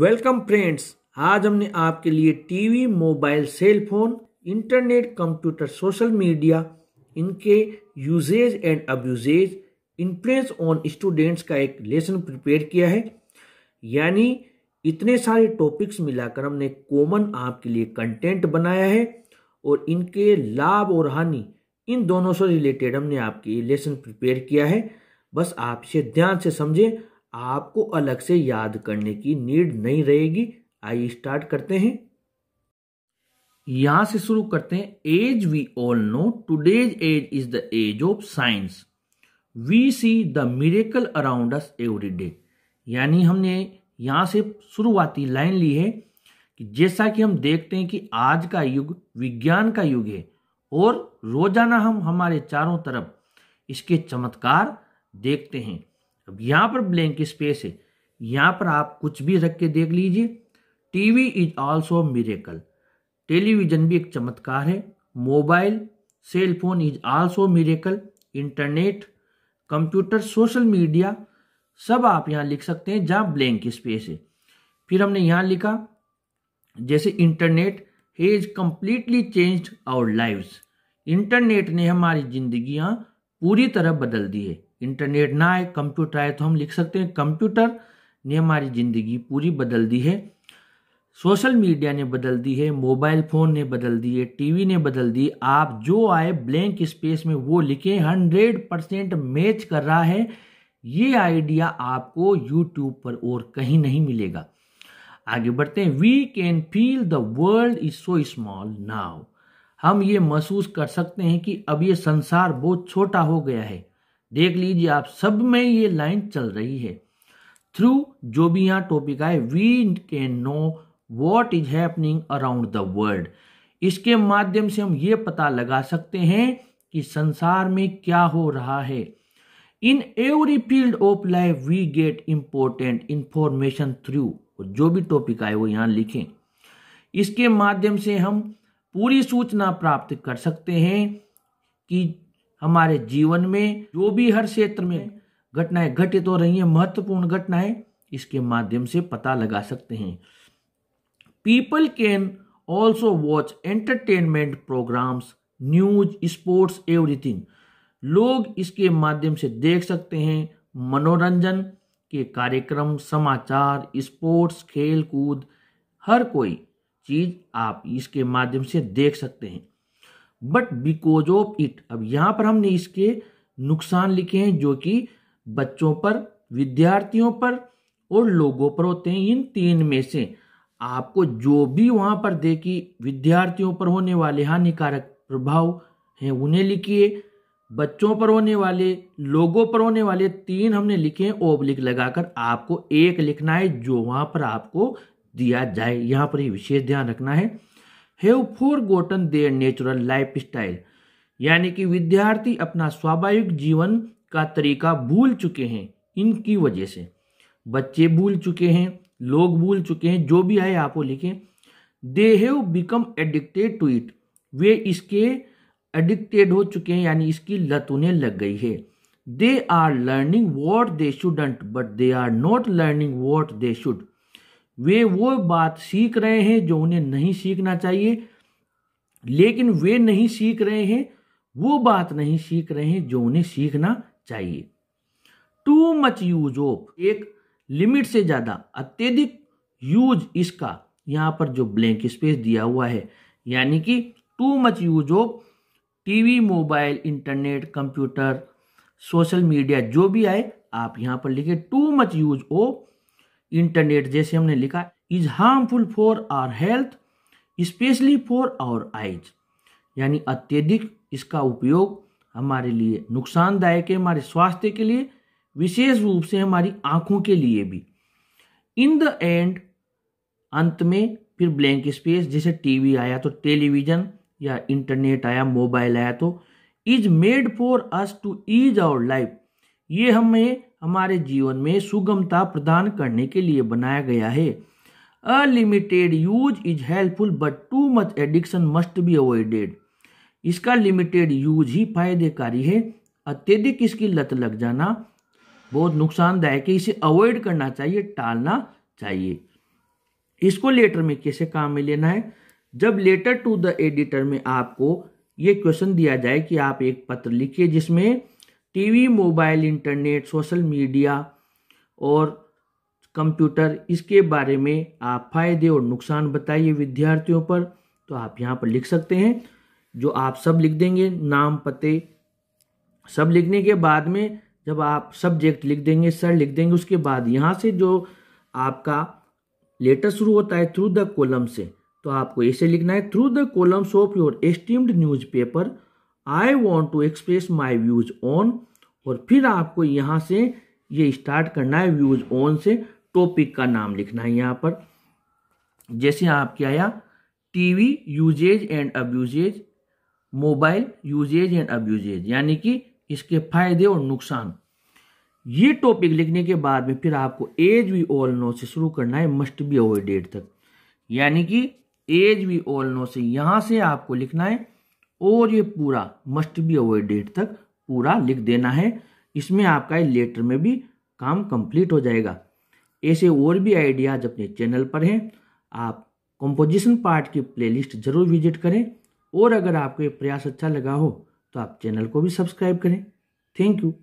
welcome friends आज हमने आपके लिए TV mobile cell phone internet computer social media इनके uses and abuses influence on students का एक लेसन प्रिपेयर किया है यानी इतने सारे टॉपिक्स मिलाकर हमने कॉमन आपके लिए कंटेंट बनाया है और इनके लाभ और हानि इन दोनों से रिलेटेड हमने आपके लेसन प्रिपेयर किया है बस आप इसे ध्यान से समझें आपको अलग से याद करने की नीड नहीं रहेगी आइए स्टार्ट करते हैं यहां से शुरू करते हैं as we all know today's age is the age of science we see the miracle around us every day यानी हमने यहाँ से शुरुआती लाइन ली है कि जैसा कि हम देखते हैं कि आज का युग विज्ञान का युग है और रोजाना हम हमारे चारों तरफ इसके चमत्कार देखते हैं अब यहाँ पर ब्लैंक स्पेस है यहाँ पर आप कुछ भी रख के देख लीजिए TV is also miracle television भी एक चमत्कार है mobile cell phone is also miracle internet computer social media सब आप यहाँ लिख सकते हैं जहाँ ब्लैंक स्पेस है फिर हमने यहाँ लिखा जैसे internet has completely changed our lives internet ने हमारी जिंदगियाँ पूरी तरह बदल दी है इंटरनेट ना आए कंप्यूटर आए तो हम लिख सकते हैं कंप्यूटर ने हमारी ज़िंदगी पूरी बदल दी है सोशल मीडिया ने बदल दी है मोबाइल फ़ोन ने बदल दी है टीवी ने बदल दी आप जो आए ब्लैंक स्पेस में वो लिखें हंड्रेड परसेंट मैच कर रहा है ये आइडिया आपको यूट्यूब पर और कहीं नहीं मिलेगा आगे बढ़ते हैं we can feel the world is so small now हम ये महसूस कर सकते हैं कि अब ये संसार बहुत छोटा हो गया है देख लीजिए आप सब में ये लाइन चल रही है थ्रू जो भी यहाँ टॉपिक आए we can know what is happening around the world इसके माध्यम से हम ये पता लगा सकते हैं कि संसार में क्या हो रहा है in every field of life we get important information through जो भी टॉपिक आए वो यहाँ लिखें इसके माध्यम से हम पूरी सूचना प्राप्त कर सकते हैं कि हमारे जीवन में जो भी हर क्षेत्र में घटनाएं घटित हो रही हैं महत्वपूर्ण घटनाएं इसके माध्यम से पता लगा सकते हैं people can also watch entertainment programmes news sports everything लोग इसके माध्यम से देख सकते हैं मनोरंजन के कार्यक्रम समाचार स्पोर्ट्स खेल कूद हर कोई चीज़ आप इसके माध्यम से देख सकते हैं बट बिकॉज ऑफ इट अब यहाँ पर हमने इसके नुकसान लिखे हैं जो कि बच्चों पर विद्यार्थियों पर और लोगों पर होते हैं इन तीन में से आपको जो भी वहाँ पर देखी विद्यार्थियों पर होने वाले हानिकारक प्रभाव हैं उन्हें लिखिए बच्चों पर होने वाले लोगों पर होने वाले तीन हमने लिखे हैं ओब्लिक लगाकर आपको एक लिखना है जो वहाँ पर आपको दिया जाए यहाँ पर ये विशेष ध्यान रखना है have forgotten their natural life style यानी कि विद्यार्थी अपना स्वाभाविक जीवन का तरीका भूल चुके हैं इनकी वजह से बच्चे भूल चुके हैं लोग भूल चुके हैं जो भी है आप वो लिखें they have become addicted to it वे इसके एडिक्टेड हो चुके हैं यानी इसकी लत उन्हें लग गई है they are learning what they shouldn't but they are not learning what they should वे वो बात सीख रहे हैं जो उन्हें नहीं सीखना चाहिए लेकिन वे नहीं सीख रहे हैं वो बात नहीं सीख रहे हैं जो उन्हें सीखना चाहिए टू मच यूज ऑफ एक लिमिट से ज़्यादा अत्यधिक यूज इसका यहां पर जो ब्लैंक स्पेस दिया हुआ है यानी कि too much use of TV mobile internet computer social media जो भी आए आप यहां पर लिखे too much use of internet जैसे हमने लिखा is harmful for our health specially for our eyes यानी अत्यधिक इसका उपयोग हमारे लिए नुकसानदायक है हमारे स्वास्थ्य के लिए विशेष रूप से हमारी आंखों के लिए भी इन द एंड अंत में फिर ब्लैंक स्पेस जैसे टीवी आया तो टेलीविजन या इंटरनेट आया मोबाइल आया तो is made for us to ease our life ये हमें हमारे जीवन में सुगमता प्रदान करने के लिए बनाया गया है a limited use is helpful but too much addiction must be avoided इसका लिमिटेड यूज ही फायदेकारी है अत्यधिक इसकी लत लग जाना बहुत नुकसानदायक है इसे अवॉइड करना चाहिए टालना चाहिए इसको लेटर में कैसे काम में लेना है जब लेटर टू द एडिटर में आपको ये क्वेश्चन दिया जाए कि आप एक पत्र लिखिए जिसमें TV mobile internet social media और कंप्यूटर इसके बारे में आप फायदे और नुकसान बताइए विद्यार्थियों पर तो आप यहाँ पर लिख सकते हैं जो आप सब लिख देंगे नाम पते सब लिखने के बाद में जब आप सब्जेक्ट लिख देंगे सर लिख देंगे उसके बाद यहाँ से जो आपका लेटर शुरू होता है थ्रू द कॉलम से तो आपको ऐसे लिखना है through the columns of your esteemed newspaper I want to express my views on और फिर आपको यहाँ से ये स्टार्ट करना है व्यूज ऑन से टॉपिक का नाम लिखना है यहाँ पर जैसे आपके आया TV uses and abuses mobile uses and abuses यानी कि इसके फायदे और नुकसान ये टॉपिक लिखने के बाद में फिर आपको एज वी ऑल नो से शुरू करना है मस्ट बी अवॉइडेड तक यानी कि एज वी ऑल नो से यहाँ से आपको लिखना है और ये पूरा मस्ट बी अवॉइड डेट तक पूरा लिख देना है इसमें आपका लेटर में भी काम कंप्लीट हो जाएगा ऐसे और भी आइडियाज अपने चैनल पर हैं आप कंपोजिशन पार्ट की प्लेलिस्ट जरूर विजिट करें और अगर आपको ये प्रयास अच्छा लगा हो तो आप चैनल को भी सब्सक्राइब करें थैंक यू